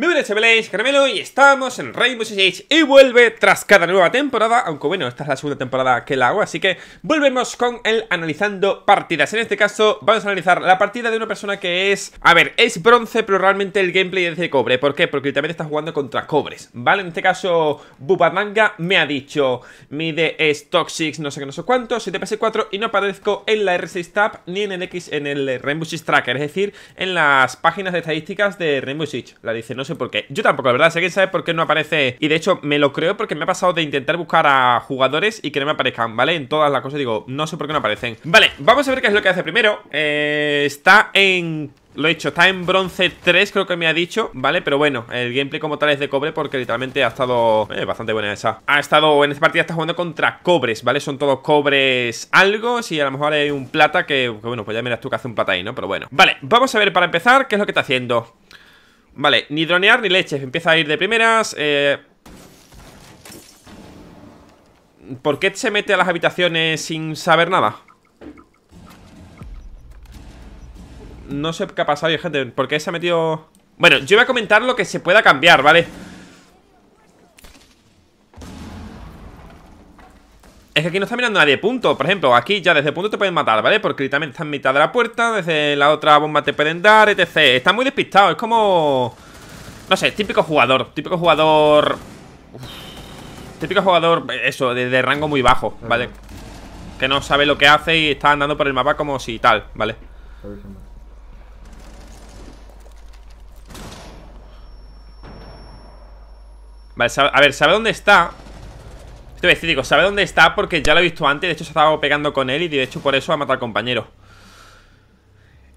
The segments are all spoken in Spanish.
Muy buenas chavales, Caramelo y estamos en Rainbow Six y vuelve tras cada nueva temporada Aunque bueno, esta es la segunda temporada que la hago Así que volvemos con el analizando partidas En este caso vamos a analizar la partida de una persona que es... A ver, es bronce pero realmente el gameplay es de cobre ¿Por qué? Porque también está jugando contra cobres ¿Vale? En este caso Bubadanga me ha dicho Mide es Toxic, no sé qué, no sé cuánto 7 de PS4 y no aparezco en la R6 Tab Ni en el X, en el Rainbow Six Tracker Es decir, en las páginas de estadísticas de Rainbow Six La dice, no sé sé por qué. Yo tampoco, la verdad, sé alguien sabe por qué no aparece. Y de hecho, me lo creo porque me ha pasado de intentar buscar a jugadores y que no me aparezcan, ¿vale? En todas las cosas digo, no sé por qué no aparecen. Vale, vamos a ver qué es lo que hace primero. Eh, está en lo he dicho, está en bronce 3 creo que me ha dicho, ¿vale? Pero bueno, el gameplay como tal es de cobre porque literalmente ha estado eh, bastante buena esa Ha estado, en esta partida está jugando contra cobres, ¿vale? Son todos cobres algo, si a lo mejor hay un plata que, bueno, pues ya miras tú que hace un plata ahí, ¿no? Pero bueno, vale, vamos a ver para empezar qué es lo que está haciendo Vale, ni dronear ni leches Empieza a ir de primeras eh... ¿Por qué se mete a las habitaciones sin saber nada? No sé qué ha pasado, gente ¿Por qué se ha metido...? Bueno, yo voy a comentar lo que se pueda cambiar, ¿vale? vale Es que aquí no está mirando nadie, punto. Por ejemplo, aquí ya desde punto te pueden matar, ¿vale? Porque también está en mitad de la puerta, desde la otra bomba te pueden dar, etc. Está muy despistado, es como... No sé, típico jugador, típico jugador... Típico jugador, eso, de, de, rango muy bajo, ¿vale? Que no sabe lo que hace y está andando por el mapa como si tal, ¿vale? Vale, a ver, sabe dónde está Estoy voy sabe dónde está porque ya lo he visto antes De hecho se estaba pegando con él y de hecho por eso ha matado al compañero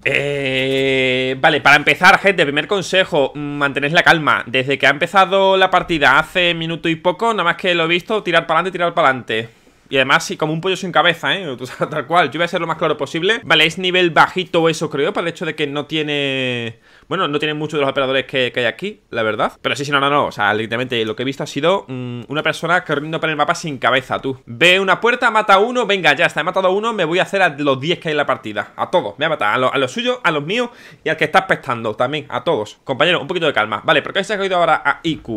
eh, vale, para empezar, gente, primer consejo, mm, mantener la calma. Desde que ha empezado la partida hace minuto y poco, nada más que lo he visto, tirar para adelante, tirar para adelante. Y además, sí, como un pollo sin cabeza, ¿eh? O sea, tal cual. Yo voy a ser lo más claro posible. Vale, es nivel bajito eso, creo, para el hecho de que no tiene... Bueno, no tiene muchos de los operadores que, hay aquí, la verdad. Pero sí, sí, no, no, no. O sea, literalmente lo que he visto ha sido mm, una persona corriendo por el mapa sin cabeza, tú. Ve una puerta, mata a uno, venga, ya está, he matado a uno, me voy a hacer a los 10 que hay en la partida. A todos, me voy a matar. A, los suyos, a los míos y al que está pestando también, a todos. Compañero, un poquito de calma. Vale, ¿por qué se ha caído ahora a IQ?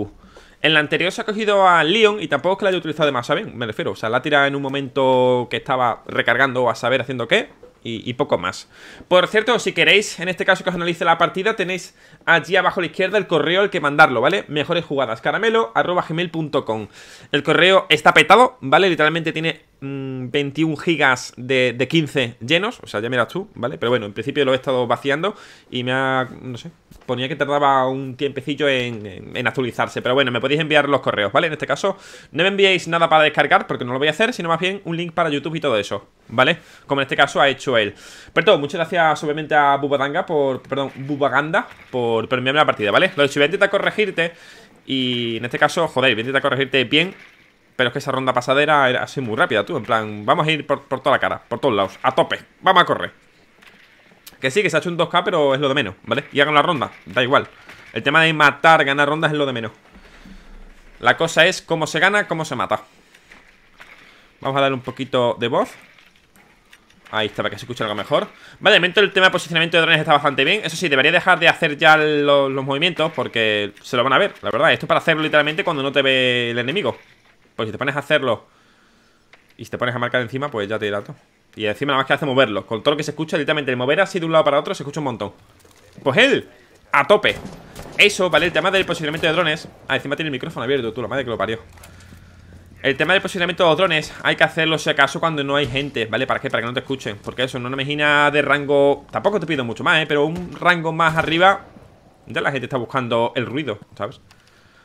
En la anterior se ha cogido a Leon y tampoco es que la haya utilizado de más, ¿saben? Me refiero, o sea, la ha tirado en un momento que estaba recargando o a saber haciendo qué y, poco más. Por cierto, si queréis, en este caso que os analice la partida, tenéis allí abajo a la izquierda el correo al que mandarlo, ¿vale? Mejores jugadas, caramelo.gmail.com El correo está petado, ¿vale? Literalmente tiene 21 mm, gigas de, de, 15 llenos, o sea, ya miras tú, ¿vale? Pero bueno, en principio lo he estado vaciando y me ha, no sé, ponía que tardaba un tiempecillo en, actualizarse. Pero bueno, me podéis enviar los correos, ¿vale? En este caso, no me enviéis nada para descargar, porque no lo voy a hacer, sino más bien un link para YouTube y todo eso, ¿vale? Como en este caso ha hecho él. Pero todo, muchas gracias obviamente a Bubadanga por. Perdón, Bubaganda por premiarme la partida, ¿vale? Lo he dicho, voy a intentar corregirte. Y en este caso, joder, voy a corregirte bien. Pero es que esa ronda pasadera era, era así muy rápida, tú. En plan, vamos a ir por toda la cara, por todos lados, a tope. Vamos a correr. Que sí, que se ha hecho un 2K, pero es lo de menos, ¿vale? Y hagan la ronda, da igual El tema de matar, ganar rondas es lo de menos La cosa es cómo se gana, cómo se mata Vamos a darle un poquito de voz Ahí está, para que se escuche algo mejor Vale, de momento el tema de posicionamiento de drones está bastante bien Eso sí, debería dejar de hacer ya los, movimientos Porque se lo van a ver, la verdad Esto es para hacerlo literalmente cuando no te ve el enemigo Pues si te pones a hacerlo Y si te pones a marcar encima, pues ya te irá todo y encima nada más que hace moverlo Con todo lo que se escucha, directamente El mover así de un lado para otro, se escucha un montón. Pues él, a tope. Eso, ¿vale? El tema del posicionamiento de drones. Ah, encima tiene el micrófono abierto, tú, la madre que lo parió. El tema del posicionamiento de los drones hay que hacerlo si acaso cuando no hay gente, ¿vale? ¿Para qué? Para que no te escuchen. Porque eso, no me imagina de rango. Tampoco te pido mucho más, ¿eh? Pero un rango más arriba. Ya la gente está buscando el ruido, ¿sabes?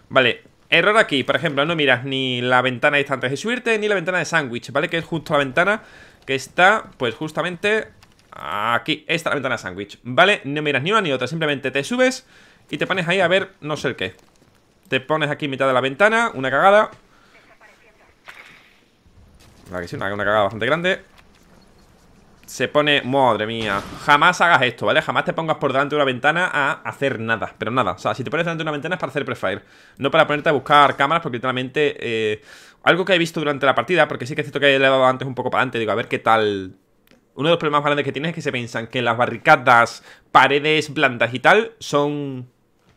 Vale, Error aquí, por ejemplo, no miras ni la ventana de antes de subirte ni la ventana de sándwich, ¿vale? Que es justo la ventana que está, pues justamente aquí, esta es la ventana sándwich, ¿vale? No miras ni una ni otra, simplemente te subes y te pones ahí a ver no sé el qué. Te pones aquí en mitad de la ventana, una cagada. Vale, que sí, una, cagada bastante grande. Se pone, madre mía, jamás hagas esto, ¿vale? Jamás te pongas por delante de una ventana a hacer nada, pero nada. O sea, si te pones delante de una ventana es para hacer prefire, no para ponerte a buscar cámaras porque literalmente... Eh, algo que he visto durante la partida, porque sí que es cierto que he elevado antes un poco para adelante, digo, a ver qué tal... Uno de los problemas grandes que tiene es que se piensan que las barricadas, paredes blandas y tal son...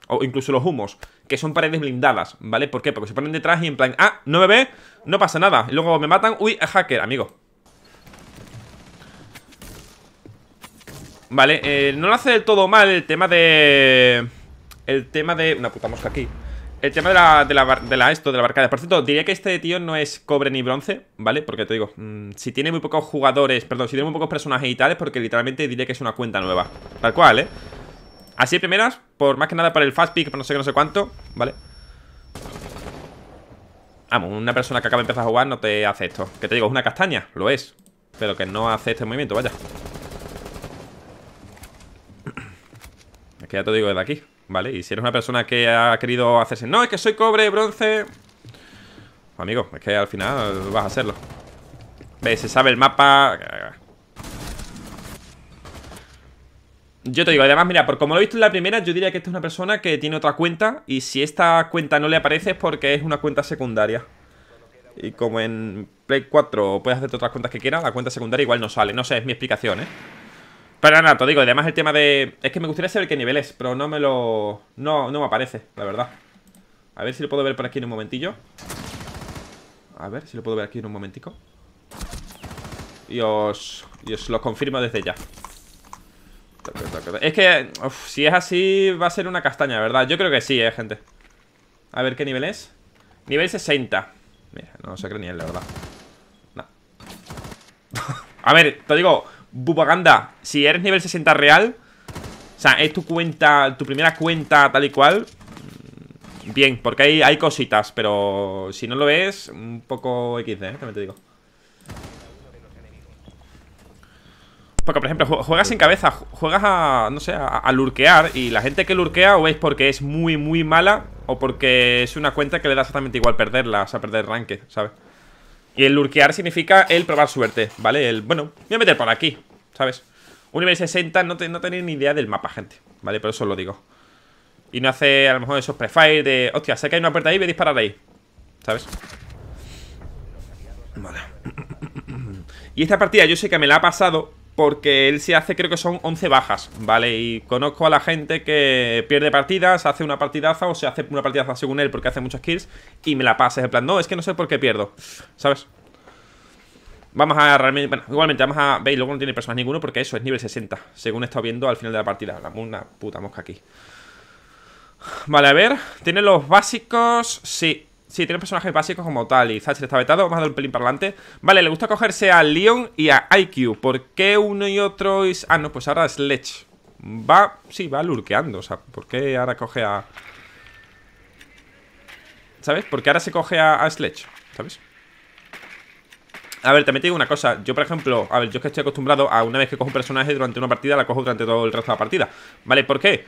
O incluso los humos, que son paredes blindadas, ¿vale? ¿Por qué? Porque se ponen detrás y en plan, ah, no me ve, no pasa nada. Y luego me matan, uy, hacker, amigo. Vale, eh, no lo hace del todo mal el tema de... El tema de... Una puta mosca aquí el tema de la, de de la esto, de la barcada. Por cierto, diría que este tío no es cobre ni bronce, ¿vale? Porque te digo, mm, si tiene muy pocos jugadores, perdón, si tiene muy pocos personajes y tales, porque literalmente diría que es una cuenta nueva. Tal cual, ¿eh? Así primeras, por más que nada para el fast pick, por no sé qué, no sé cuánto, ¿vale? Vamos, una persona que acaba de empezar a jugar no te hace esto. Que te digo, es una castaña, lo es. Pero que no hace este movimiento, vaya. aquí ya te digo desde aquí. ¿Vale? Y si eres una persona que ha querido hacerse No, es que soy cobre, bronce Amigo, es que al final vas a hacerlo ¿Ves? Se sabe el mapa Yo te digo, además, mira, por como lo he visto en la primera Yo diría que esta es una persona que tiene otra cuenta Y si esta cuenta no le aparece es porque es una cuenta secundaria Y como en Play 4 puedes hacerte otras cuentas que quieras La cuenta secundaria igual no sale No sé, es mi explicación, ¿eh? Pero nada, te digo, además el tema de... Es que me gustaría saber qué nivel es, pero no me lo... No, me aparece, la verdad A ver si lo puedo ver por aquí en un momentillo A ver si lo puedo ver aquí en un momentico Y os... Y os lo confirmo desde ya Es que... si es así, va a ser una castaña, ¿verdad? Yo creo que sí, eh, gente A ver qué nivel es Nivel 60 Mira, no se cree ni él, la verdad A ver, te digo... Bubaganda, si eres nivel 60 real O sea, es tu cuenta, tu primera cuenta tal y cual mm, Bien, porque hay, hay cositas Pero si no lo ves un poco xd, ¿eh? También te digo Porque, por ejemplo, juegas sin cabeza Juegas a, no sé, a, lurquear Y la gente que lurquea o es porque es muy, muy mala O porque es una cuenta que le da exactamente igual perderla O sea, perder ranque, ¿sabes? Y el lurkear significa el probar suerte, ¿vale? El, bueno, voy a meter por aquí, ¿sabes? Un nivel 60 no, te, ni idea del mapa, gente ¿Vale? Pero eso lo digo Y no hace a lo mejor esos prefire de Hostia, sé que hay una puerta ahí, voy a disparar ahí ¿Sabes? Vale Y esta partida yo sé que me la ha pasado porque él se hace creo que son 11 bajas, ¿vale? Y conozco a la gente que pierde partidas, hace una partidaza o se hace una partidaza según él porque hace muchos kills y me la pasa, es en plan, no, es que no sé por qué pierdo, ¿sabes? Vamos a realmente, bueno, igualmente vamos a, veis, luego no tiene personas ninguno porque eso es nivel 60, según he estado viendo al final de la partida, una puta mosca aquí. Vale, a ver, ¿tiene los básicos? Sí, Sí, tiene personajes básicos como tal y Thatcher está vetado, vamos a dar un pelín para adelante. Vale, le gusta cogerse a Leon y a IQ. ¿Por qué uno y otro? es Ah, no, pues ahora Sledge. Va, sí, va lurqueando, o sea, ¿por qué ahora coge a... ¿Sabes? ¿Por qué ahora se coge a, a Sledge, ¿sabes? A ver, también te digo una cosa. Yo, por ejemplo, a ver, yo es que estoy acostumbrado a una vez que cojo un personaje durante una partida, la cojo durante todo el resto de la partida. ¿Vale? ¿Por qué?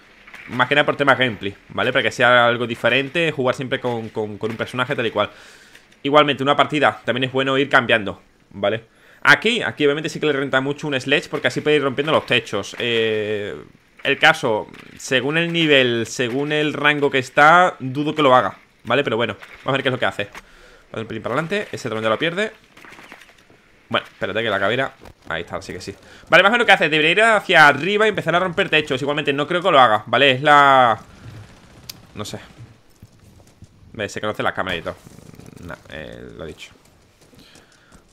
Más que nada por tema gameplay, ¿vale? Para que sea algo diferente, jugar siempre con, un personaje tal y cual Igualmente, una partida, también es bueno ir cambiando, ¿vale? Aquí, aquí obviamente sí que le renta mucho un sledge porque así puede ir rompiendo los techos eh, El caso, según el nivel, según el rango que está, dudo que lo haga, ¿vale? Pero bueno, vamos a ver qué es lo que hace Vamos un pelín para adelante, ese también ya lo pierde bueno, espérate que la cabera... Ahí está, sí que sí Vale, más o menos que hace Debería ir hacia arriba y empezar a romper techos Igualmente no creo que lo haga, ¿vale? Es la... No sé Ve, Se conoce la cámara y todo No, eh, lo dicho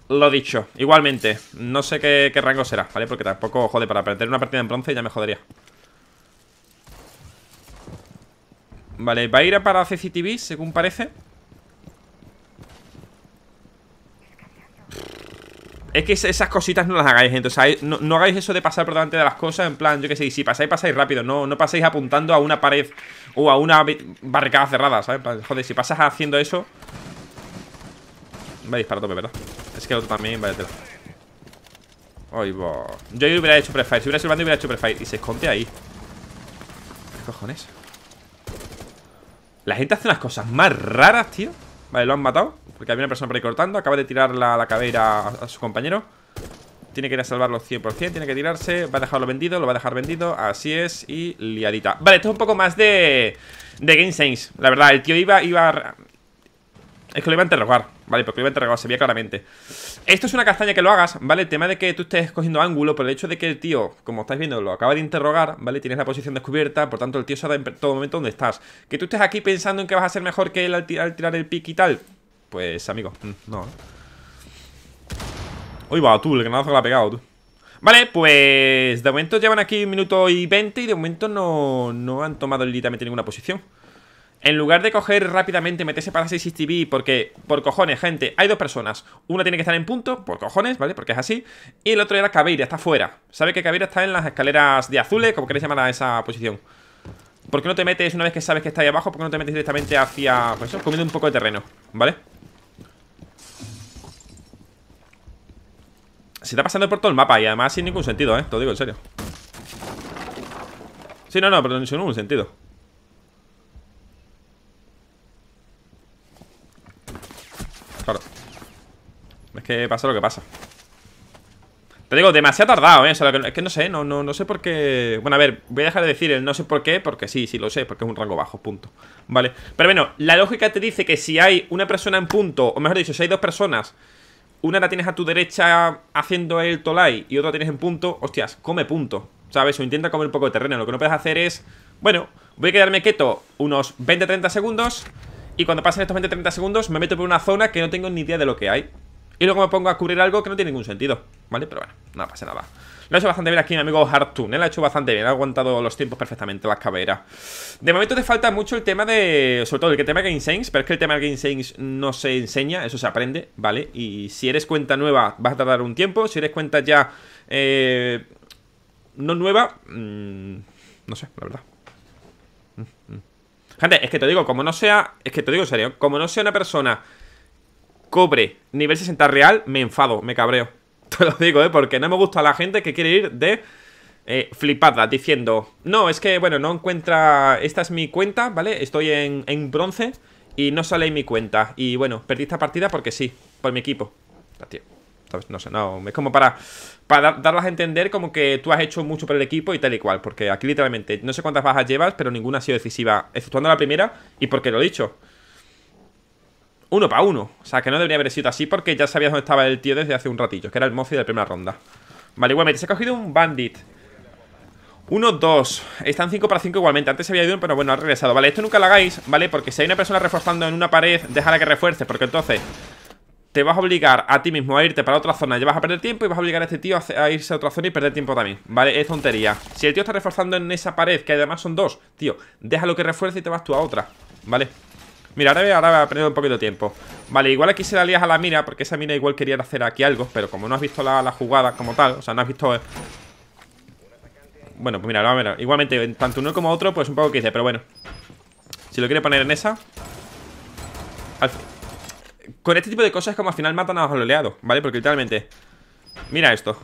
Lo dicho, igualmente No sé qué, rango será, ¿vale? Porque tampoco, jode para perder una partida en bronce ya me jodería Vale, va a ir a para CCTV, según parece es que esas cositas no las hagáis, gente. O sea, no, hagáis eso de pasar por delante de las cosas. En plan, yo qué sé, si pasáis, pasáis rápido. No, no paséis apuntando a una pared o a una barricada cerrada, ¿sabes? Joder, si pasas haciendo eso. Me disparo a tope, ¿verdad? Es que el otro también, vaya Ay, va. Yo hubiera hecho prefire. Si hubiera sido hubiera hecho prefire. Y se esconde ahí. ¿Qué cojones? La gente hace unas cosas más raras, tío. Vale, lo han matado Porque había una persona por ahí cortando Acaba de tirar la, la a, su compañero Tiene que ir a salvarlo 100% Tiene que tirarse Va a dejarlo vendido Lo va a dejar vendido Así es Y liadita Vale, esto es un poco más de... De Game Sense La verdad, el tío iba... iba a... Es que lo iba a interrogar Vale, porque he entregado, se veía claramente Esto es una castaña que lo hagas, ¿vale? El tema de que tú estés cogiendo ángulo Por el hecho de que el tío, como estáis viendo, lo acaba de interrogar ¿Vale? Tienes la posición descubierta Por tanto, el tío sabe en todo momento dónde estás Que tú estés aquí pensando en que vas a ser mejor que él al, tirar, el pick y tal Pues, amigo, mm, no ¿eh? Uy, va, tú, el granazo que lo ha pegado, tú Vale, pues de momento llevan aquí un minuto y veinte y de momento no, no han tomado literalmente ninguna posición. En lugar de coger rápidamente, meterse para 6 TV, porque, por cojones, gente, hay dos personas. Una tiene que estar en punto, por cojones, ¿vale? Porque es así. Y el otro era Cabeira, está fuera. Sabe que Cabeira está en las escaleras de azules, como queréis llamar a esa posición. ¿Por qué no te metes, una vez que sabes que está ahí abajo, por qué no te metes directamente hacia... Pues eso, comiendo un poco de terreno, ¿vale? Se está pasando por todo el mapa y además sin ningún sentido, ¿eh? Te lo digo en serio. Sí, no, no, pero sin ningún sentido. claro. Es que pasa lo que pasa. Te digo, demasiado tardado, ¿eh? es que no sé, no, no, no sé por qué... Bueno, a ver, voy a dejar de decir el no sé por qué, porque sí, sí lo sé, porque es un rango bajo, punto. Vale, pero bueno, la lógica te dice que si hay una persona en punto, o mejor dicho, si hay dos personas, una la tienes a tu derecha haciendo el tolai y otra tienes en punto, hostias, come punto, ¿sabes? O intenta comer un poco de terreno, lo que no puedes hacer es... Bueno, voy a quedarme quieto unos 20-30 segundos... Y cuando pasen estos 20-30 segundos me meto por una zona que no tengo ni idea de lo que hay Y luego me pongo a cubrir algo que no tiene ningún sentido ¿Vale? Pero bueno, no pasa nada Lo ha hecho bastante bien aquí mi amigo Hartun, él ¿eh? lo ha hecho bastante bien Ha aguantado los tiempos perfectamente las caberas De momento te falta mucho el tema de... Sobre todo el tema de Game pero es que el tema de Game no se enseña Eso se aprende, ¿vale? Y si eres cuenta nueva vas a tardar un tiempo Si eres cuenta ya... Eh, no nueva... Mm, no sé, la verdad Gente, es que te digo, como no sea... Es que te digo en serio, como no sea una persona cobre nivel 60 real, me enfado, me cabreo. Te lo digo, ¿eh? Porque no me gusta la gente que quiere ir de... Eh, flipada, diciendo, no, es que, bueno, no encuentra, esta es mi cuenta, ¿vale? Estoy en, en bronce y no sale mi cuenta. Y bueno, perdí esta partida porque sí, por mi equipo. Tío. No sé, no. Es como para, para darlas a entender como que tú has hecho mucho por el equipo y tal y cual. Porque aquí literalmente no sé cuántas bajas llevas, pero ninguna ha sido decisiva, exceptuando la primera y porque lo he dicho. Uno para uno. O sea, que no debería haber sido así porque ya sabías dónde estaba el tío desde hace un ratillo, que era el mozo de la primera ronda. Vale, igualmente, se ha cogido un bandit. Uno, dos, Están cinco para cinco igualmente Antes se había ido, pero bueno, ha regresado Vale, esto nunca lo hagáis, ¿vale? Porque si hay una persona reforzando en una pared Déjala que refuerce Porque entonces te vas a obligar a ti mismo a irte para otra zona Ya vas a perder tiempo y vas a obligar a este tío a, irse a otra zona y perder tiempo también Vale, es tontería Si el tío está reforzando en esa pared, que además son dos Tío, déjalo que refuerce y te vas tú a otra Vale Mira, ahora, ahora voy a perder un poquito de tiempo Vale, igual aquí se la lías a la mira Porque esa mina igual quería hacer aquí algo Pero como no has visto la, la jugada como tal O sea, no has visto... Eh. Bueno, pues mira, Igualmente, tanto uno como otro, pues un poco que dice Pero bueno Si lo quiere poner en esa Al fin con este tipo de cosas como al final matan a los oleados, ¿vale? Porque literalmente... Mira esto.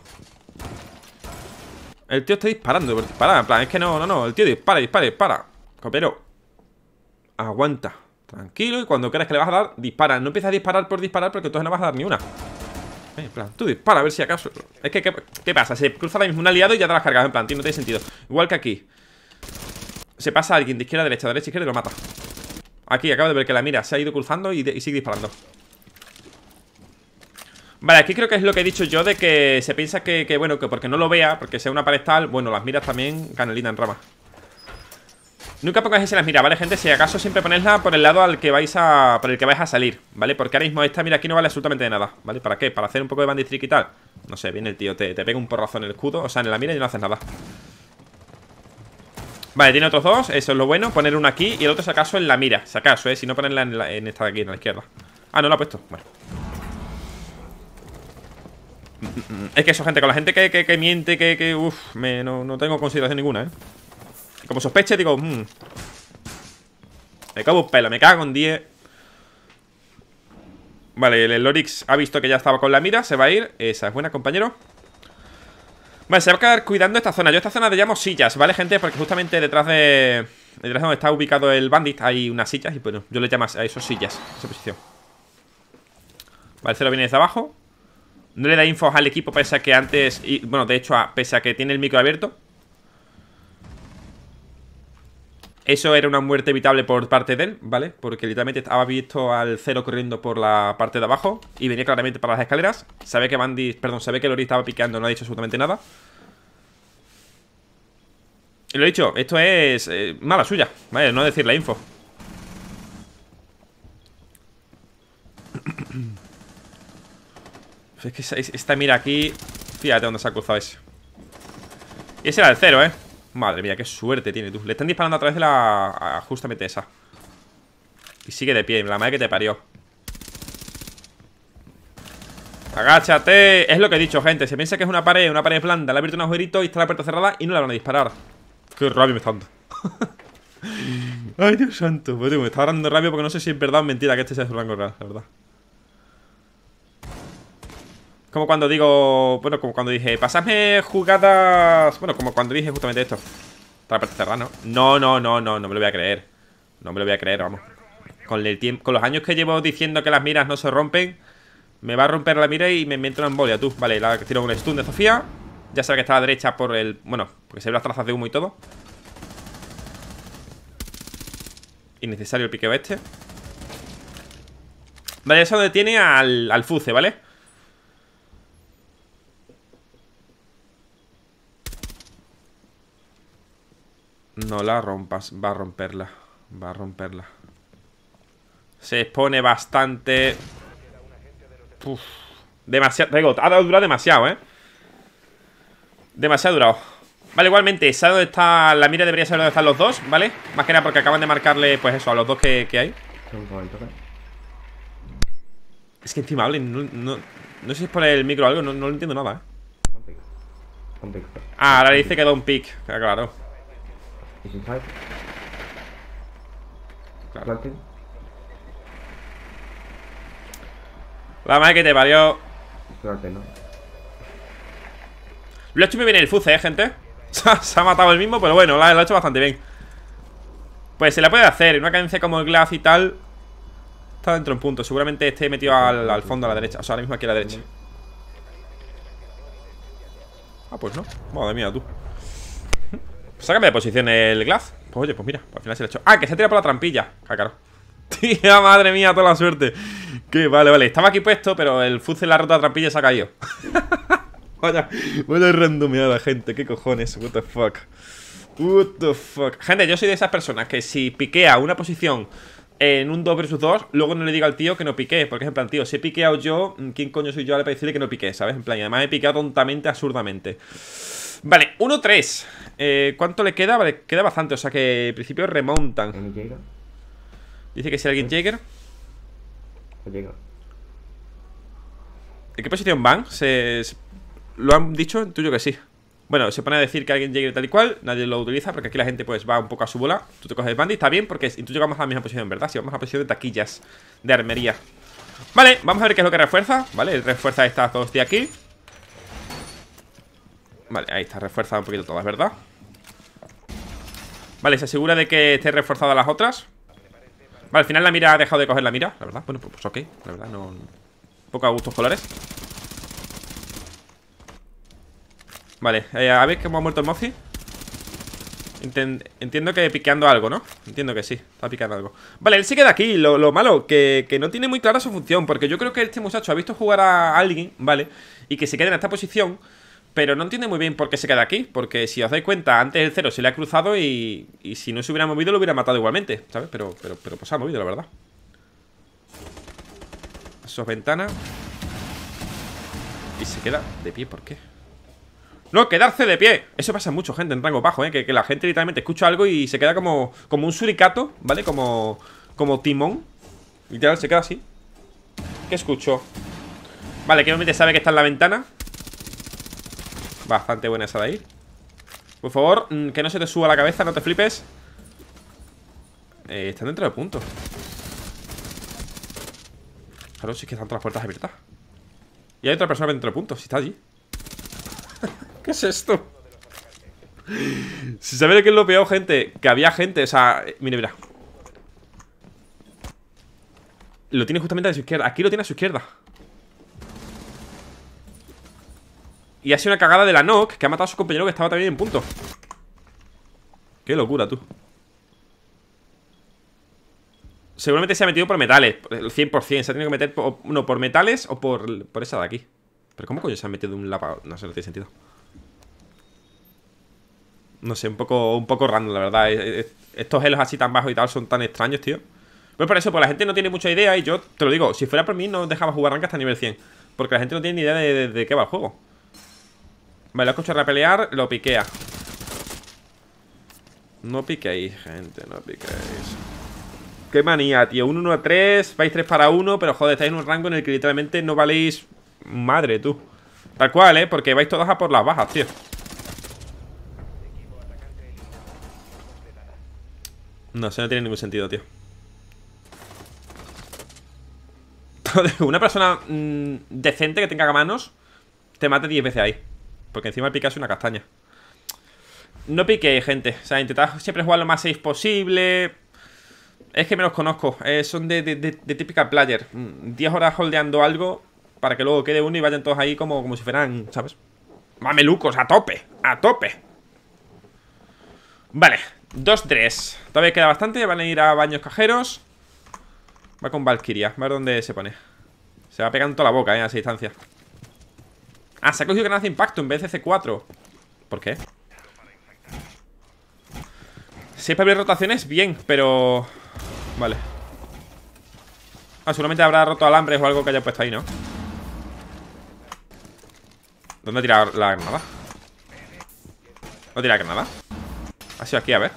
El tío está disparando, dispara, en plan, es que no, no, no, el tío dispara, dispara, dispara. Copero. Aguanta. Tranquilo y cuando creas que le vas a dar, dispara. No empiezas a disparar por disparar porque entonces no vas a dar ni una. Eh, en plan, tú dispara, a ver si acaso. Es que, ¿qué, pasa? Se cruza ahora mismo un aliado y ya te has cargado En plan, tío, no tiene sentido. Igual que aquí. Se pasa alguien de izquierda a derecha, de derecha izquierda y lo mata. Aquí, acabo de ver que la mira se ha ido cruzando y, sigue disparando Vale, aquí creo que es lo que he dicho yo de que se piensa que, bueno, que porque no lo vea, porque sea una pared tal, bueno, las miras también, canelina en rama. Nunca pongáis en las miras, ¿vale, gente? Si acaso siempre ponedla por el lado al que vais a. por el que vais a salir, ¿vale? Porque ahora mismo esta mira aquí no vale absolutamente de nada, ¿vale? ¿Para qué? ¿Para hacer un poco de banditrick y tal? No sé, viene el tío, te, te pega un porrazo en el escudo, o sea, en la mira y no haces nada. Vale, tiene otros dos, eso es lo bueno Poner uno aquí y el otro si acaso en la mira Si acaso, eh, si no ponerla en, esta de aquí, en la izquierda Ah, no la ha puesto, bueno mm, mm, mm. Es que eso, gente, con la gente que, miente Que, que uff, no, no, tengo consideración ninguna, eh Como sospeche, digo Me cago un pelo, me cago en 10 Vale, el Lorix ha visto que ya estaba con la mira Se va a ir, esa es buena, compañero Vale, se va a quedar cuidando esta zona Yo esta zona le llamo sillas, ¿vale, gente? Porque justamente detrás de... Detrás donde está ubicado el bandit Hay unas sillas y bueno, yo le llamo a eso sillas Esa posición Vale, se lo viene desde abajo No le da info al equipo pese a que antes... bueno, de hecho, pese a que tiene el micro abierto Eso era una muerte evitable por parte de él, ¿vale? Porque literalmente estaba visto al cero corriendo por la parte de abajo y venía claramente para las escaleras. Sabe que Bandy, perdón, sabe que Lori estaba piqueando, no ha dicho absolutamente nada. Y lo he dicho, esto es eh, mala suya, ¿vale? No decir la info. Es que esta mira aquí... Fíjate dónde se ha cruzado ese. Y ese era el cero, ¿eh? Madre mía, qué suerte tiene tú Le están disparando a través de la... justamente esa Y sigue de pie, la madre que te parió Agáchate Es lo que he dicho, gente Se piensa que es una pared, una pared blanda Le ha abierto un agujerito y está la puerta cerrada Y no la van a disparar Qué rabia me está dando Ay, Dios santo Me está dando rabia porque no sé si es verdad o mentira Que este sea su rango real, la verdad como cuando digo... Bueno, como cuando dije... Pasadme jugadas... Bueno, como cuando dije justamente esto. parte cerrado, No, no, no, no. No me lo voy a creer. No me lo voy a creer, vamos. Con, el con los años que llevo diciendo que las miras no se rompen... Me va a romper la mira y me meto una embolia, tú. Vale, la tiro un el stun de Sofía. Ya sabe que está a la derecha por el... Bueno, porque se ve las trazas de humo y todo. Innecesario el piqueo este. Vale, eso detiene al, al Fuce, ¿vale? No la rompas, va a romperla Va a romperla Se expone bastante Uf. Demasiado, ha durado demasiado, ¿eh? Demasiado durado Vale, igualmente, ¿sabes dónde está la mira? Debería saber dónde están los dos, ¿vale? Más que nada porque acaban de marcarle, pues eso, a los dos que, hay Es que encima hablen no, sé si es por el micro o algo, no, lo entiendo nada, ¿eh? Ah, ahora dice que da un pick, claro la madre que te parió. ¿no? Lo ha hecho muy bien el Fuce, ¿eh, gente? se ha matado el mismo, pero bueno, lo ha hecho bastante bien. Pues se la puede hacer. En una cadencia como el Glass y tal. Está dentro en punto. Seguramente esté metido al, al fondo a la derecha. O sea, ahora mismo aquí a la derecha. Ah, pues no. Madre mía, tú. Pues sácame de posición el Glass. Pues oye, pues mira, al final se le ha hecho. ¡Ah, que se ha tirado por la trampilla! Ah, ¡Cácaro! Tía, madre mía, toda la suerte. Que vale, vale. Estaba aquí puesto, pero el Fuzz la roto de trampilla y se ha caído. vaya, vaya randomeada, gente. ¿Qué cojones? What the fuck. What the fuck. Gente, yo soy de esas personas que si piquea una posición en un 2 vs 2, luego no le digo al tío que no pique. Porque es en plan, tío, si he piqueado yo, ¿quién coño soy yo para decirle que no pique? ¿Sabes? En plan, y además he piqueado tontamente, absurdamente. Vale, 1-3. Eh, ¿Cuánto le queda? Vale, queda bastante. O sea que en principio remontan. Dice que si alguien pues Llega. ¿En qué posición van? ¿Se, lo han dicho? Tuyo que sí. Bueno, se pone a decir que alguien llegue tal y cual, nadie lo utiliza porque aquí la gente pues va un poco a su bola. Tú te coges el bandit, está bien porque tú llegamos a la misma posición, ¿verdad? Si vamos a la posición de taquillas, de armería. Vale, vamos a ver qué es lo que refuerza. Vale, refuerza estas dos de aquí. Vale, ahí está, reforzada un poquito todas, ¿verdad? Vale, se asegura de que esté reforzada las otras Vale, al final la mira ha dejado de coger la mira, la verdad Bueno, pues, pues ok, la verdad, no... Poco a gustos colores Vale, eh, a ver cómo ha muerto el Mozi Entiendo que piqueando algo, ¿no? Entiendo que sí, está piqueando algo Vale, él se queda aquí, lo, malo que, que, no tiene muy clara su función Porque yo creo que este muchacho ha visto jugar a alguien, ¿vale? Y que se quede en esta posición pero no entiende muy bien por qué se queda aquí, porque si os dais cuenta, antes el cero se le ha cruzado y, y si no se hubiera movido lo hubiera matado igualmente, ¿sabes? Pero, pero, pero pues ha movido, la verdad. Eso ventanas ventana. Y se queda de pie, ¿por qué? No, quedarse de pie Eso pasa mucho, gente, en rango bajo, ¿eh? Que, que, la gente literalmente escucha algo y se queda como, como un suricato, ¿vale? Como, como timón Literal, se queda así ¿Qué escucho? Vale, que obviamente sabe que está en la ventana Bastante buena esa de ahí Por favor, mm, que no se te suba la cabeza, no te flipes eh, Están dentro del punto Claro, si es que están todas las puertas abiertas Y hay otra persona dentro de punto, si está allí ¿Qué es esto? Si sabéis que es lo peor, gente Que había gente, o sea, eh, mire, mira Lo tiene justamente a su izquierda Aquí lo tiene a su izquierda Y ha sido una cagada de la Nock Que ha matado a su compañero que estaba también en punto Qué locura, tú Seguramente se ha metido por metales El 100% Se ha tenido que meter por, No, por metales o por, esa de aquí Pero ¿cómo coño se ha metido un lapa? No sé, no tiene sentido No sé, un poco, un poco random, la verdad eh, eh, Estos helos así tan bajos y tal Son tan extraños, tío Pues por eso, pues la gente no tiene mucha idea Y yo te lo digo Si fuera por mí no dejaba jugar rank hasta nivel 100 Porque la gente no tiene ni idea de, de qué va el juego Vale, lo escucho pelear lo piquea No piquéis, gente, no piquéis Qué manía, tío, 1-1-3 Vais 3 para 1, pero joder, estáis en un rango en el que literalmente no valéis Madre, tú Tal cual, ¿eh? Porque vais todos a por las bajas, tío No, eso no tiene ningún sentido, tío Una persona mm, decente que tenga manos Te mata 10 veces ahí porque encima es una castaña. No pique, gente. O sea, intentad siempre jugar lo más safe posible. Es que me los conozco. Eh, son de, típica player. 10 mm, horas holdeando algo para que luego quede uno y vayan todos ahí como, como si fueran, ¿sabes? Mamelucos, a tope, a tope. Vale, 2-3. Todavía queda bastante. Van a ir a baños cajeros. Va con Valkyria. A ver dónde se pone. Se va pegando toda la boca, eh, a esa distancia. Ah, se ha cogido granada de impacto en vez de C4 ¿Por qué? Si es para abrir rotaciones, bien, pero... Vale Ah, seguramente habrá roto alambres o algo que haya puesto ahí, ¿no? ¿Dónde ha tirado la granada? ¿No tira la granada? Ha sido aquí, a ver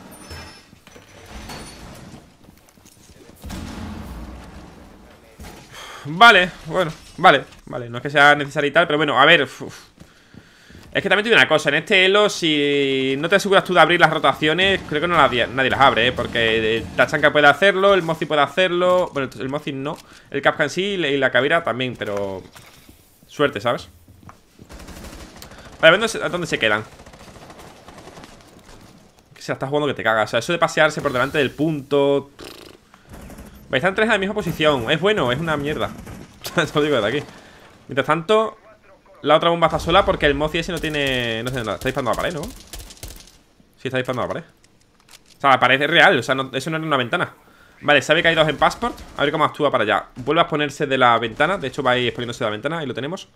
Vale, bueno, vale Vale, no es que sea necesario y tal, pero bueno, a ver Es que también tiene una cosa, en este elo si no te aseguras tú de abrir las rotaciones Creo que no las, nadie las abre, ¿eh? porque eh, Tachanka puede hacerlo, el Mozi puede hacerlo Bueno, el Mozi no, el Capcan sí y la Kavira también, pero suerte, ¿sabes? Vale, a ver dónde se quedan que se la está jugando que te cagas. O sea, eso de pasearse por delante del punto. Están tres en la misma posición. Es bueno, es una mierda. Te lo digo desde aquí. Mientras tanto, la otra bomba está sola porque el Mozi ese no tiene... No nada. Está disparando a la pared, ¿no? Sí, está disparando a la pared. O sea, la pared es real. O sea, eso no era una ventana. Vale, sabe que hay dos en Passport. A ver cómo actúa para allá. Vuelve a exponerse de la ventana. De hecho, va a ir exponiéndose de la ventana. Ahí lo tenemos.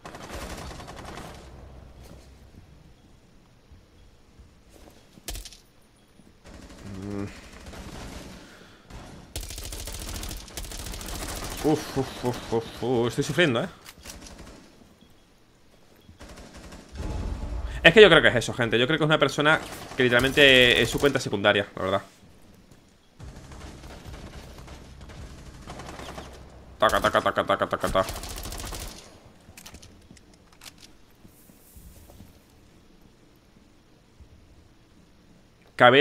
Mm. uf, uf, uf, uf. Estoy sufriendo, ¿eh? que yo creo que es eso, gente Yo creo que es una persona que literalmente es su cuenta secundaria, la verdad Taca, taca, taca, taca, taca, taca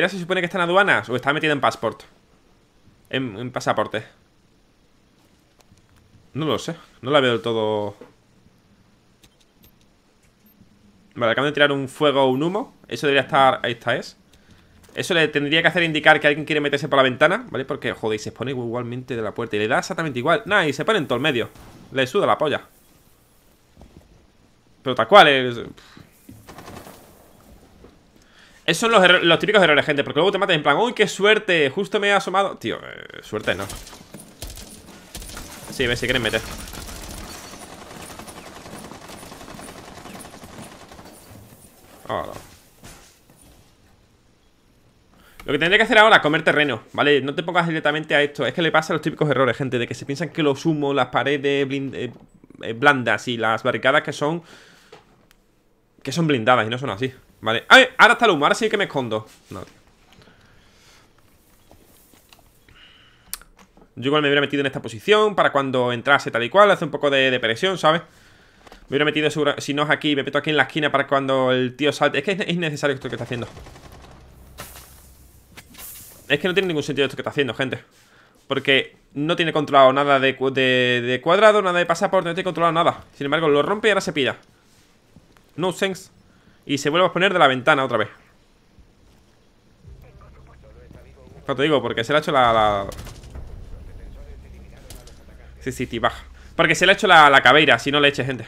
se supone que está en aduanas o está metida en passport. En, en pasaporte. No lo sé. No la veo del todo Vale, acabo de tirar un fuego o un humo Eso debería estar... Ahí está, es Eso le tendría que hacer indicar que alguien quiere meterse por la ventana ¿Vale? Porque, joder, y se pone igualmente de la puerta Y le da exactamente igual Nada, y se pone en todo el medio Le suda la polla Pero tal cual, es... Esos son los, típicos errores, gente Porque luego te matan en plan ¡Uy, qué suerte! Justo me he asomado Tío, eh, suerte no Sí, a si quieren meter Lo que tendría que hacer ahora es comer terreno, ¿vale? No te pongas directamente a esto. Es que le pasa los típicos errores, gente, de que se piensan que los humos, las paredes eh, eh, blandas y las barricadas que son... Que son blindadas y no son así, ¿vale? Ahora está el humo, ahora sí que me escondo. Yo igual me hubiera metido en esta posición para cuando entrase tal y cual, hace un poco de, de ¿sabes? Me hubiera metido, si no es aquí, me meto aquí en la esquina para cuando el tío salte. Es que es necesario esto que está haciendo. Es que no tiene ningún sentido esto que está haciendo, gente. Porque no tiene controlado nada de, cuadrado, nada de pasaporte, no tiene controlado nada. Sin embargo, lo rompe y ahora se pilla. No sense. Y se vuelve a poner de la ventana otra vez. No te digo, porque se le ha hecho la... Sí, sí, ti baja. Porque se le ha hecho la, la si no le eche gente.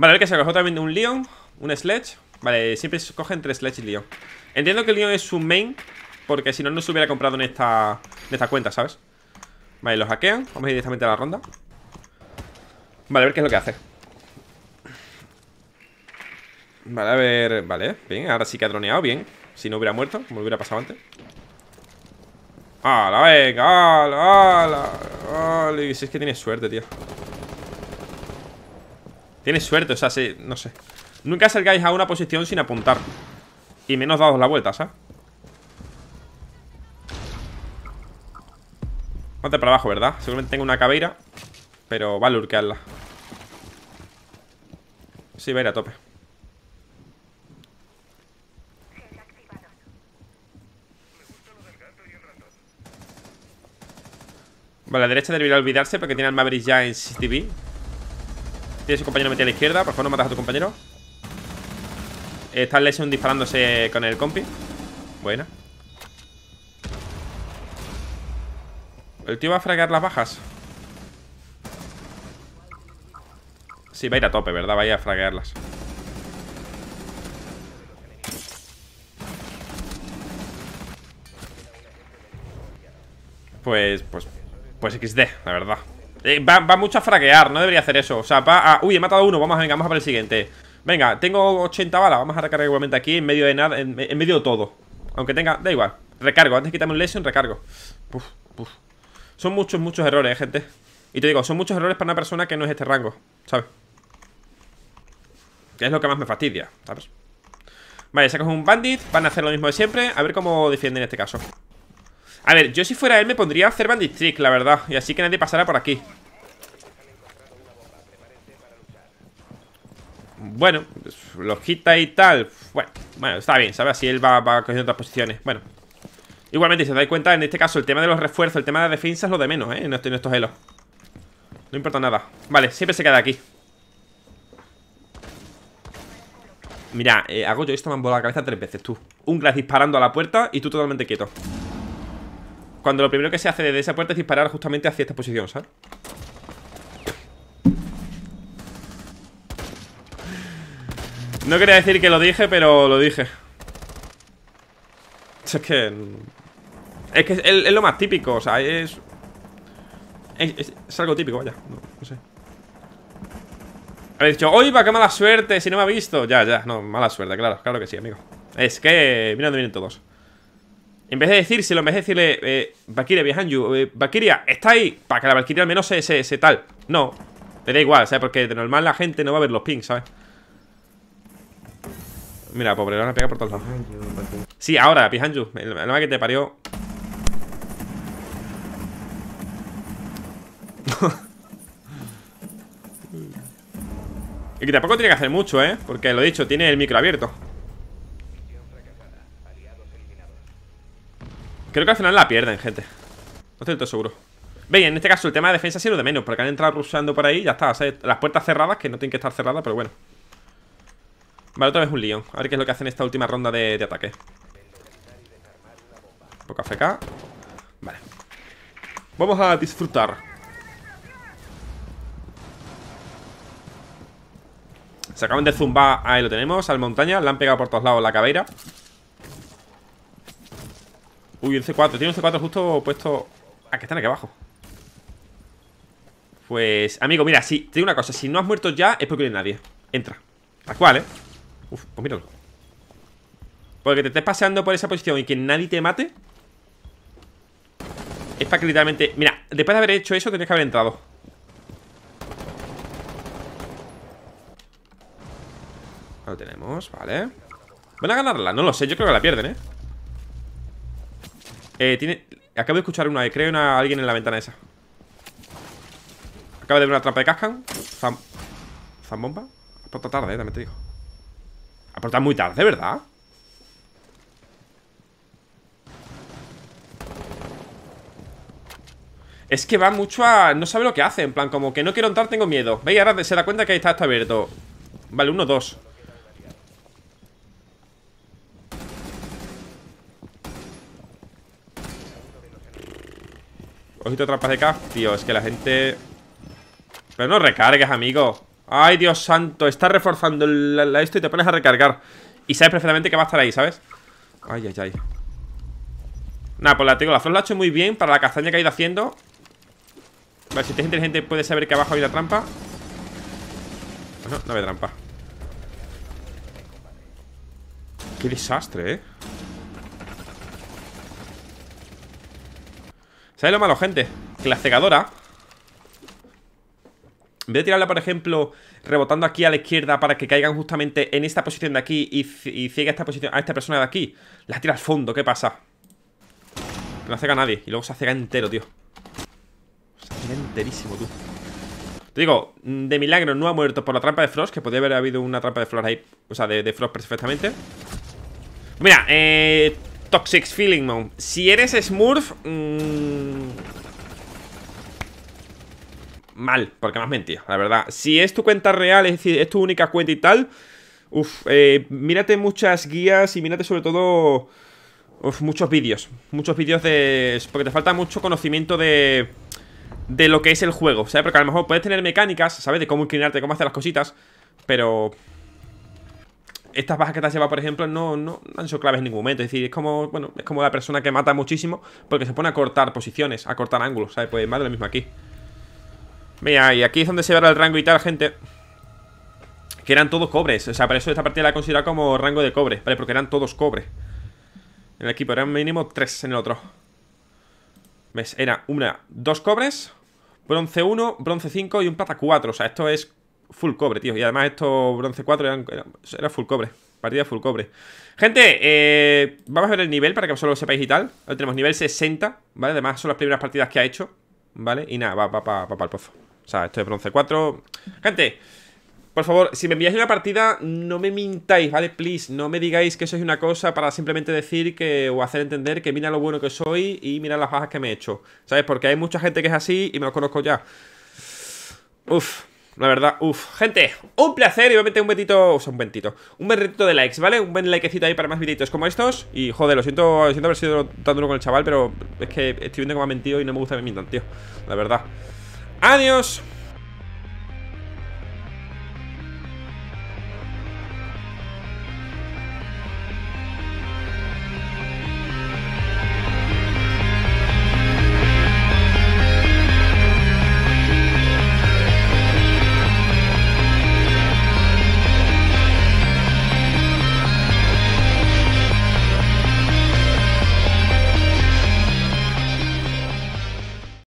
Vale, a ver que se acoge también un Leon Un Sledge Vale, siempre se cogen tres Sledge y Leon Entiendo que el Leon es su main Porque si no, no se hubiera comprado en esta, en esta cuenta, ¿sabes? Vale, lo hackean Vamos directamente a la ronda Vale, a ver qué es lo que hace Vale, a ver... Vale, bien, ahora sí que ha droneado, bien Si no hubiera muerto, como hubiera pasado antes ¡Hala, venga! ¡Hala, hala! hala! Si es que tienes suerte, tío Tienes suerte, o sea, sí, no sé Nunca salgáis a una posición sin apuntar Y menos dados la vuelta, ¿sabes? Ponte para abajo, ¿verdad? Seguramente tengo una cabeira Pero a lurquearla. Sí, va a ir a tope Vale, a la derecha debería olvidarse porque tiene al Maverick ya en CCTV tiene compañero metido a la izquierda. Por favor, no matas a tu compañero. Está Lesson disparándose con el compi. Buena. El tío va a fregar las bajas. Sí, va a ir a tope, ¿verdad? Va a ir a fraguearlas. Pues, pues, pues XD, la verdad. Eh, va, mucho a fraquear, no debería hacer eso O sea, va Uy, he matado a uno, vamos, venga, vamos a ver el siguiente Venga, tengo 80 balas Vamos a recargar igualmente aquí en medio de nada en, medio de todo Aunque tenga, da igual Recargo, antes quitamos un lesion, recargo Son muchos, muchos errores, eh, gente Y te digo, son muchos errores para una persona que no es de este rango ¿Sabes? Que es lo que más me fastidia, ¿sabes? Vale, saco un bandit Van a hacer lo mismo de siempre A ver cómo defienden en este caso a ver, yo si fuera él me pondría hacer bandit trick la verdad Y así que nadie pasará por aquí Bueno, lo quita y tal Bueno, está bien, ¿sabes? Así él va, cogiendo otras posiciones Bueno Igualmente, si os dais cuenta, en este caso el tema de los refuerzos El tema de la defensa es lo de menos, ¿eh? no en estos helos No importa nada Vale, siempre se queda aquí Mira, eh, hago yo esto me han volado la cabeza tres veces, tú Un glass disparando a la puerta y tú totalmente quieto cuando lo primero que se hace desde esa puerta es disparar justamente hacia esta posición, ¿sabes? No quería decir que lo dije, pero lo dije Es que... Es que es, lo más típico, o sea, es... Es, algo típico, vaya, no, sé Habéis dicho, ¡oiva, qué mala suerte! Si no me ha visto Ya, ya, no, mala suerte, claro, claro que sí, amigo Es que... Mira dónde vienen todos en vez de decírselo, en vez de decirle, eh, Valkyria, Bihanju, eh, está ahí, para que la Valkyria al menos se, se, tal. No, te da igual, ¿sabes? Porque de normal la gente no va a ver los pings, ¿sabes? Mira, pobre, lo van a por todos lados. Sí, ahora, Bihanju, la más que te parió. y que tampoco tiene que hacer mucho, ¿eh? Porque lo he dicho, tiene el micro abierto. Creo que al final la pierden, gente No estoy todo seguro Veis, en este caso el tema de defensa ha sido de menos Porque han entrado rusando por ahí, ya está Las puertas cerradas, que no tienen que estar cerradas, pero bueno Vale, otra vez un león A ver qué es lo que hacen esta última ronda de, de ataque Poca FK Vale Vamos a disfrutar Se acaban de zumbar, ahí lo tenemos Al montaña, le han pegado por todos lados la cabera Uy, un C4. Tiene un C4 justo puesto... Ah, que están aquí abajo. Pues, amigo, mira, si... Te digo una cosa. Si no has muerto ya, es porque no hay nadie. Entra. Tal cual, ¿eh? Uf, pues míralo. Porque te estés paseando por esa posición y que nadie te mate... Es para que literalmente... Mira, después de haber hecho eso, tenías que haber entrado. Lo tenemos, vale. ¿Van a ganarla? No lo sé, yo creo que la pierden, ¿eh? Eh, acabo de escuchar una, creo una, alguien en la ventana esa Acabo de ver una trampa de cascan Zambomba Aporta tarde, eh, también te digo Aporta muy tarde, ¿verdad? Es que va mucho a... No sabe lo que hace, en plan, como que no quiero entrar, tengo miedo Veis, ahora se da cuenta que ahí está, está abierto Vale, uno, dos Ojito trampas de K. Tío, es que la gente... Pero no recargues, amigo. Ay, Dios santo. Estás reforzando esto y te pones a recargar. Y sabes perfectamente que va a estar ahí, ¿sabes? Ay, ay, ay. Nada, pues la tengo. La flor la ha hecho muy bien para la castaña que ha ido haciendo. Vale, si te inteligente puede saber que abajo hay una trampa. No, no hay trampa. Qué desastre, ¿eh? ¿Sabes lo malo, gente? Que la cegadora en vez de tirarla, por ejemplo, rebotando aquí a la izquierda para que caigan justamente en esta posición de aquí y, ciegue esta posición a esta persona de aquí, la tira al fondo, ¿qué pasa? No cega nadie. Y luego se cega entero, tío. Se cega enterísimo, tú. Te digo, de milagro no ha muerto por la trampa de Frost, que podría haber habido una trampa de Frost ahí. O sea, de, de Frost perfectamente. Mira, eh, Toxic Feeling Mount. Si eres Smurf... Mm, mal, porque me has mentido, la verdad. Si es tu cuenta real, es decir, es tu única cuenta y tal... Uf, eh, mírate muchas guías y mírate sobre todo... Uf, muchos vídeos. Muchos vídeos de... Porque te falta mucho conocimiento de... De lo que es el juego, ¿sabes? Porque a lo mejor puedes tener mecánicas, ¿sabes? De cómo inclinarte, cómo hacer las cositas Pero estas bajas que te has llevado, por ejemplo, no, han sido claves en ningún momento. Es decir, es como, bueno, es como la persona que mata muchísimo porque se pone a cortar posiciones, a cortar ángulos, ¿sabes? Pues más de lo mismo aquí. Mira, y aquí es donde se verá el rango y tal, gente. Que eran todos cobres. O sea, por eso esta partida la considerado como rango de cobre, ¿vale? Porque eran todos cobres. En el equipo eran mínimo tres en el otro. ¿Ves? Era una, dos cobres, bronce 1, bronce 5 y un plata 4. O sea, esto es full cobre, tío. Y además estos bronce 4 eran, era full cobre. Partida full cobre. Gente, eh, vamos a ver el nivel para que vosotros lo sepáis y tal. tenemos nivel 60, ¿vale? Además son las primeras partidas que ha hecho, ¿vale? Y nada, va, va, va, para el pozo. O sea, esto es bronce 4. Gente, por favor, si me enviáis una partida, no me mintáis, ¿vale? Please, no me digáis que eso es una cosa para simplemente decir que o hacer entender que mira lo bueno que soy y mira las bajas que me he hecho. ¿Sabes? Porque hay mucha gente que es así y me lo conozco ya. Uf, la verdad, uff, gente, un placer y obviamente un bendito, o sea, un bendito, un ventito de likes, ¿vale? Un buen likecito ahí para más videitos como estos Y, joder, lo siento, siento haber sido tan duro con el chaval, pero es que estoy viendo como ha mentido y no me gusta que me tío, la verdad Adiós